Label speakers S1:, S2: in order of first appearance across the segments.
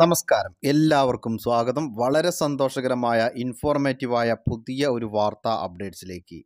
S1: നമസ്കാരം എല്ലാവർക്കും സ്വാഗതം വളരെ സന്തോഷകരമായ ഇൻഫോർമേറ്റീവായ പുതിയ ഒരു വാർത്താ അപ്ഡേറ്റ്സിലേക്ക്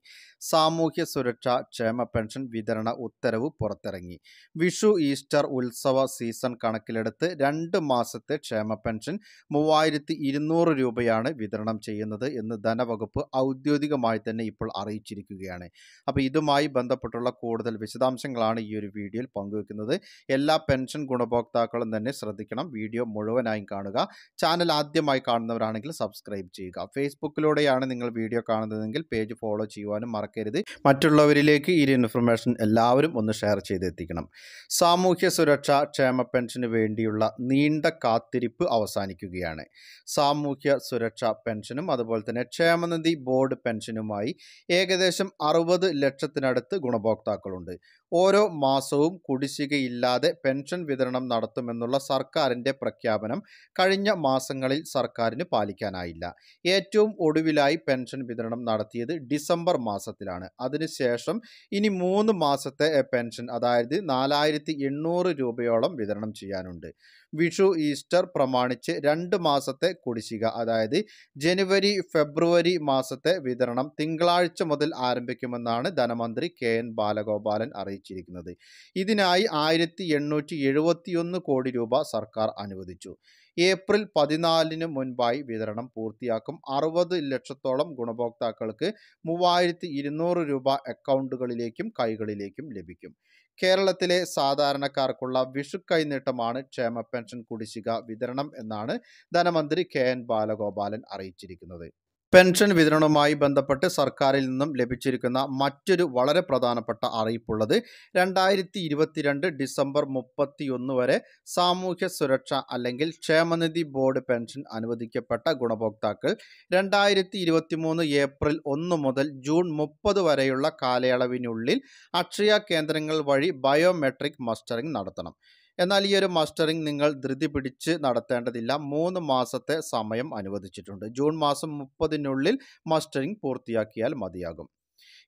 S1: സാമൂഹ്യ സുരക്ഷ ക്ഷേമ പെൻഷൻ വിതരണ ഉത്തരവ് പുറത്തിറങ്ങി വിഷു ഈസ്റ്റർ ഉത്സവ സീസൺ കണക്കിലെടുത്ത് രണ്ട് മാസത്തെ ക്ഷേമ പെൻഷൻ മൂവായിരത്തി ഇരുന്നൂറ് രൂപയാണ് വിതരണം ചെയ്യുന്നത് എന്ന് ധനവകുപ്പ് ഔദ്യോഗികമായി തന്നെ ഇപ്പോൾ അറിയിച്ചിരിക്കുകയാണ് അപ്പോൾ ഇതുമായി ബന്ധപ്പെട്ടുള്ള കൂടുതൽ വിശദാംശങ്ങളാണ് ഈ ഒരു വീഡിയോയിൽ പങ്കുവെക്കുന്നത് എല്ലാ പെൻഷൻ ഗുണഭോക്താക്കളും തന്നെ ശ്രദ്ധിക്കണം വീഡിയോ മുഴുവൻ മുഴുവനായും കാണുക ചാനൽ ആദ്യമായി കാണുന്നവരാണെങ്കിൽ സബ്സ്ക്രൈബ് ചെയ്യുക ഫേസ്ബുക്കിലൂടെയാണ് നിങ്ങൾ വീഡിയോ കാണുന്നതെങ്കിൽ പേജ് ഫോളോ ചെയ്യുവാനും മറക്കരുത് മറ്റുള്ളവരിലേക്ക് ഈ ഇൻഫർമേഷൻ എല്ലാവരും ഒന്ന് ഷെയർ ചെയ്തെത്തിക്കണം സാമൂഹ്യ സുരക്ഷ ക്ഷേമ പെൻഷന് വേണ്ടിയുള്ള നീണ്ട കാത്തിരിപ്പ് അവസാനിക്കുകയാണ് സാമൂഹ്യ സുരക്ഷ പെൻഷനും അതുപോലെ തന്നെ ക്ഷേമനിധി ബോർഡ് പെൻഷനുമായി ഏകദേശം അറുപത് ലക്ഷത്തിനടുത്ത് ഗുണഭോക്താക്കളുണ്ട് ഓരോ മാസവും കുടിശ്ശികയില്ലാതെ പെൻഷൻ വിതരണം നടത്തുമെന്നുള്ള സർക്കാരിൻ്റെ പ്രഖ്യാപനം കഴിഞ്ഞ മാസങ്ങളിൽ സർക്കാരിന് പാലിക്കാനായില്ല ഏറ്റവും ഒടുവിലായി പെൻഷൻ വിതരണം നടത്തിയത് ഡിസംബർ മാസത്തിലാണ് അതിനുശേഷം ഇനി മൂന്ന് മാസത്തെ പെൻഷൻ അതായത് നാലായിരത്തി രൂപയോളം വിതരണം ചെയ്യാനുണ്ട് വിഷു ഈസ്റ്റർ പ്രമാണിച്ച് രണ്ട് മാസത്തെ കുടിശ്ശിക അതായത് ജനുവരി ഫെബ്രുവരി മാസത്തെ വിതരണം തിങ്കളാഴ്ച മുതൽ ആരംഭിക്കുമെന്നാണ് ധനമന്ത്രി കെ എൻ ബാലഗോപാലൻ അറിയിച്ചത് അനുവദിച്ചിരിക്കുന്നത് ഇതിനായി ആയിരത്തി എണ്ണൂറ്റി എഴുപത്തിയൊന്ന് കോടി രൂപ സർക്കാർ അനുവദിച്ചു ഏപ്രിൽ പതിനാലിന് മുൻപായി വിതരണം പൂർത്തിയാക്കും അറുപത് ലക്ഷത്തോളം ഗുണഭോക്താക്കൾക്ക് മൂവായിരത്തി ഇരുന്നൂറ് രൂപ അക്കൗണ്ടുകളിലേക്കും കൈകളിലേക്കും ലഭിക്കും കേരളത്തിലെ സാധാരണക്കാർക്കുള്ള വിഷു കൈനീട്ടമാണ് ക്ഷേമ പെൻഷൻ കുടിശ്ശിക വിതരണം എന്നാണ് ധനമന്ത്രി കെ എൻ ബാലഗോപാലൻ അറിയിച്ചിരിക്കുന്നത് പെൻഷൻ വിതരണവുമായി ബന്ധപ്പെട്ട് സർക്കാരിൽ നിന്നും ലഭിച്ചിരിക്കുന്ന മറ്റൊരു വളരെ പ്രധാനപ്പെട്ട അറിയിപ്പുള്ളത് രണ്ടായിരത്തി ഇരുപത്തിരണ്ട് ഡിസംബർ മുപ്പത്തിയൊന്ന് വരെ സാമൂഹ്യ സുരക്ഷ അല്ലെങ്കിൽ ക്ഷേമനിധി ബോർഡ് പെൻഷൻ അനുവദിക്കപ്പെട്ട ഗുണഭോക്താക്കൾ രണ്ടായിരത്തി ഇരുപത്തി മൂന്ന് ഏപ്രിൽ ഒന്ന് മുതൽ ജൂൺ മുപ്പത് വരെയുള്ള കാലയളവിനുള്ളിൽ അക്ഷയ കേന്ദ്രങ്ങൾ വഴി ബയോമെട്രിക് മസ്റ്ററിംഗ് നടത്തണം എന്നാൽ ഈ ഒരു മസ്റ്ററിംഗ് നിങ്ങൾ ധൃതി പിടിച്ച് നടത്തേണ്ടതില്ല മൂന്ന് മാസത്തെ സമയം അനുവദിച്ചിട്ടുണ്ട് ജൂൺ മാസം മുപ്പതിനുള്ളിൽ മസ്റ്ററിംഗ് പൂർത്തിയാക്കിയാൽ മതിയാകും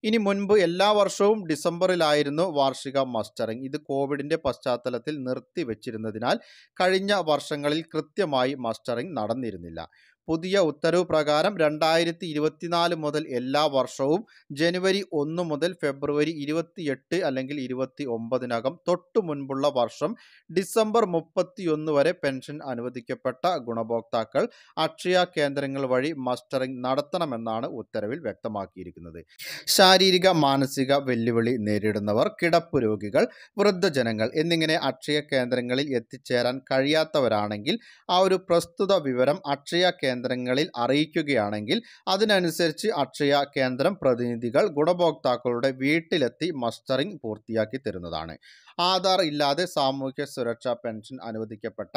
S1: ഇനി മുൻപ് എല്ലാ വർഷവും ഡിസംബറിലായിരുന്നു വാർഷിക മസ്റ്ററിംഗ് ഇത് കോവിഡിൻ്റെ പശ്ചാത്തലത്തിൽ നിർത്തിവെച്ചിരുന്നതിനാൽ കഴിഞ്ഞ വർഷങ്ങളിൽ കൃത്യമായി മസ്റ്ററിംഗ് നടന്നിരുന്നില്ല പുതിയ ഉത്തരവ് പ്രകാരം രണ്ടായിരത്തി ഇരുപത്തിനാല് മുതൽ എല്ലാ വർഷവും ജനുവരി ഒന്ന് മുതൽ ഫെബ്രുവരി എട്ട് അല്ലെങ്കിൽ ഇരുപത്തി ഒമ്പതിനകം തൊട്ടു മുൻപുള്ള വർഷം ഡിസംബർ മുപ്പത്തിയൊന്ന് വരെ പെൻഷൻ അനുവദിക്കപ്പെട്ട ഗുണഭോക്താക്കൾ അക്ഷയ കേന്ദ്രങ്ങൾ വഴി മസ്റ്ററിംഗ് നടത്തണമെന്നാണ് ഉത്തരവിൽ വ്യക്തമാക്കിയിരിക്കുന്നത് ശാരീരിക മാനസിക വെല്ലുവിളി നേരിടുന്നവർ കിടപ്പ് രോഗികൾ വൃദ്ധജനങ്ങൾ എന്നിങ്ങനെ അക്ഷയ കേന്ദ്രങ്ങളിൽ എത്തിച്ചേരാൻ കഴിയാത്തവരാണെങ്കിൽ ആ ഒരു പ്രസ്തുത വിവരം അക്ഷയ കേന്ദ്ര കേന്ദ്രങ്ങളിൽ അറിയിക്കുകയാണെങ്കിൽ അതിനനുസരിച്ച് അക്ഷയ കേന്ദ്രം പ്രതിനിധികൾ ഗുണഭോക്താക്കളുടെ വീട്ടിലെത്തി മസ്റ്ററിംഗ് പൂർത്തിയാക്കി തരുന്നതാണ് ആധാർ ഇല്ലാതെ സാമൂഹ്യ സുരക്ഷാ പെൻഷൻ അനുവദിക്കപ്പെട്ട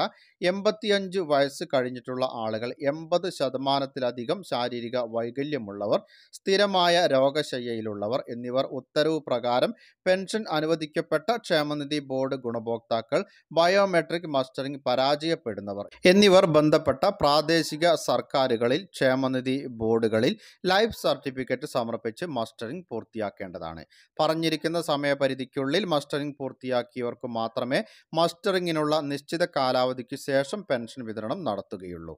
S1: എൺപത്തിയഞ്ച് വയസ്സ് കഴിഞ്ഞിട്ടുള്ള ആളുകൾ എൺപത് ശതമാനത്തിലധികം ശാരീരിക വൈകല്യമുള്ളവർ സ്ഥിരമായ രോഗശയ്യയിലുള്ളവർ എന്നിവർ ഉത്തരവ് പ്രകാരം പെൻഷൻ അനുവദിക്കപ്പെട്ട ക്ഷേമനിധി ബോർഡ് ഗുണഭോക്താക്കൾ ബയോമെട്രിക് മസ്റ്ററിംഗ് പരാജയപ്പെടുന്നവർ എന്നിവർ ബന്ധപ്പെട്ട പ്രാദേശിക സർക്കാരുകളിൽ ക്ഷേമനിധി ബോർഡുകളിൽ ലൈഫ് സർട്ടിഫിക്കറ്റ് സമർപ്പിച്ച് മസ്റ്ററിംഗ് പൂർത്തിയാക്കേണ്ടതാണ് പറഞ്ഞിരിക്കുന്ന സമയപരിധിക്കുള്ളിൽ മസ്റ്ററിംഗ് പൂർത്തിയാക്കിയവർക്ക് മാത്രമേ മസ്റ്ററിങ്ങിനുള്ള നിശ്ചിത കാലാവധിക്ക് ശേഷം പെൻഷൻ വിതരണം നടത്തുകയുള്ളൂ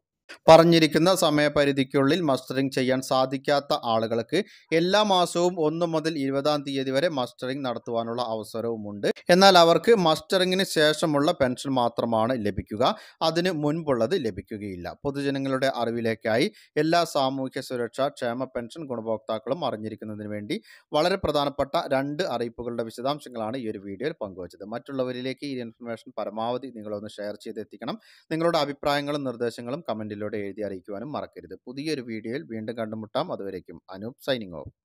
S1: പറഞ്ഞിരിക്കുന്ന സമയപരിധിക്കുള്ളിൽ മസ്റ്ററിംഗ് ചെയ്യാൻ സാധിക്കാത്ത ആളുകൾക്ക് എല്ലാ മാസവും ഒന്ന് മുതൽ ഇരുപതാം തീയതി വരെ മസ്റ്ററിംഗ് നടത്തുവാനുള്ള അവസരവുമുണ്ട് എന്നാൽ അവർക്ക് മസ്റ്ററിങ്ങിന് ശേഷമുള്ള പെൻഷൻ മാത്രമാണ് ലഭിക്കുക അതിന് മുൻപുള്ളത് ലഭിക്കുകയില്ല പൊതുജനങ്ങളുടെ അറിവിലേക്കായി എല്ലാ സാമൂഹ്യ സുരക്ഷാ ക്ഷേമ പെൻഷൻ ഗുണഭോക്താക്കളും അറിഞ്ഞിരിക്കുന്നതിന് വേണ്ടി വളരെ പ്രധാനപ്പെട്ട രണ്ട് അറിയിപ്പുകളുടെ വിശദാംശങ്ങളാണ് ഈ ഒരു വീഡിയോയിൽ പങ്കുവച്ചത് മറ്റുള്ളവരിലേക്ക് ഈ ഇൻഫർമേഷൻ പരമാവധി നിങ്ങളൊന്ന് ഷെയർ ചെയ്തെത്തിക്കണം നിങ്ങളുടെ അഭിപ്രായങ്ങളും നിർദ്ദേശങ്ങളും കമൻറ്റിൽ കമൻറ്റിലൂടെ എഴുതി അറിയിക്കുവാനും മറക്കരുത് പുതിയൊരു വീഡിയോയിൽ വീണ്ടും കണ്ടുമുട്ടാം അതുവരേക്കും അനൂപ് സൈനിങ് ഓഫ്